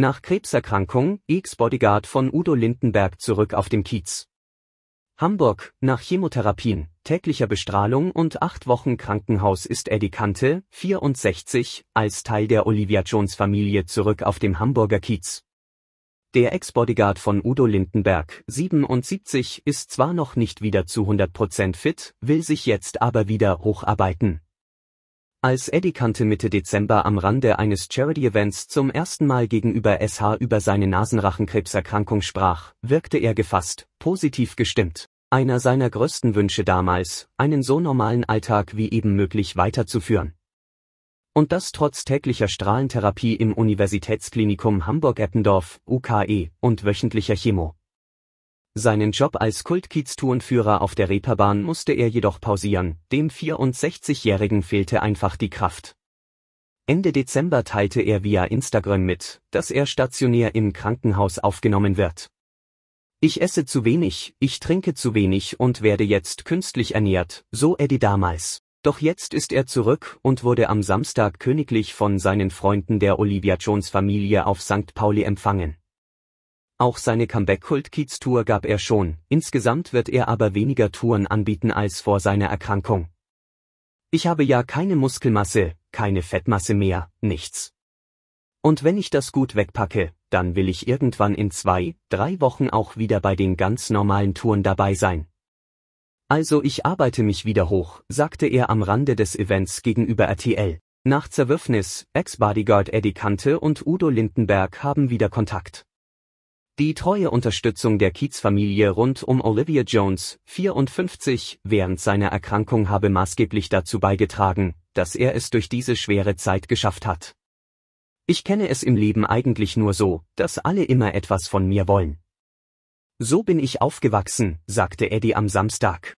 Nach Krebserkrankung, Ex-Bodyguard von Udo Lindenberg zurück auf dem Kiez. Hamburg, nach Chemotherapien, täglicher Bestrahlung und acht Wochen Krankenhaus ist Eddie Kante, 64, als Teil der Olivia Jones Familie zurück auf dem Hamburger Kiez. Der Ex-Bodyguard von Udo Lindenberg, 77, ist zwar noch nicht wieder zu 100% fit, will sich jetzt aber wieder hocharbeiten. Als Eddie Kante Mitte Dezember am Rande eines Charity-Events zum ersten Mal gegenüber SH über seine Nasenrachenkrebserkrankung sprach, wirkte er gefasst, positiv gestimmt. Einer seiner größten Wünsche damals, einen so normalen Alltag wie eben möglich weiterzuführen. Und das trotz täglicher Strahlentherapie im Universitätsklinikum Hamburg-Eppendorf, UKE, und wöchentlicher Chemo. Seinen Job als Kultkiez-Tourenführer auf der Reeperbahn musste er jedoch pausieren, dem 64-Jährigen fehlte einfach die Kraft. Ende Dezember teilte er via Instagram mit, dass er stationär im Krankenhaus aufgenommen wird. Ich esse zu wenig, ich trinke zu wenig und werde jetzt künstlich ernährt, so Eddie damals. Doch jetzt ist er zurück und wurde am Samstag königlich von seinen Freunden der Olivia Jones Familie auf St. Pauli empfangen. Auch seine Comeback-Kult-Kiez-Tour gab er schon, insgesamt wird er aber weniger Touren anbieten als vor seiner Erkrankung. Ich habe ja keine Muskelmasse, keine Fettmasse mehr, nichts. Und wenn ich das gut wegpacke, dann will ich irgendwann in zwei, drei Wochen auch wieder bei den ganz normalen Touren dabei sein. Also ich arbeite mich wieder hoch, sagte er am Rande des Events gegenüber RTL. Nach Zerwürfnis, Ex-Bodyguard Eddie Kante und Udo Lindenberg haben wieder Kontakt. Die treue Unterstützung der Kiez-Familie rund um Olivia Jones, 54, während seiner Erkrankung habe maßgeblich dazu beigetragen, dass er es durch diese schwere Zeit geschafft hat. Ich kenne es im Leben eigentlich nur so, dass alle immer etwas von mir wollen. So bin ich aufgewachsen, sagte Eddie am Samstag.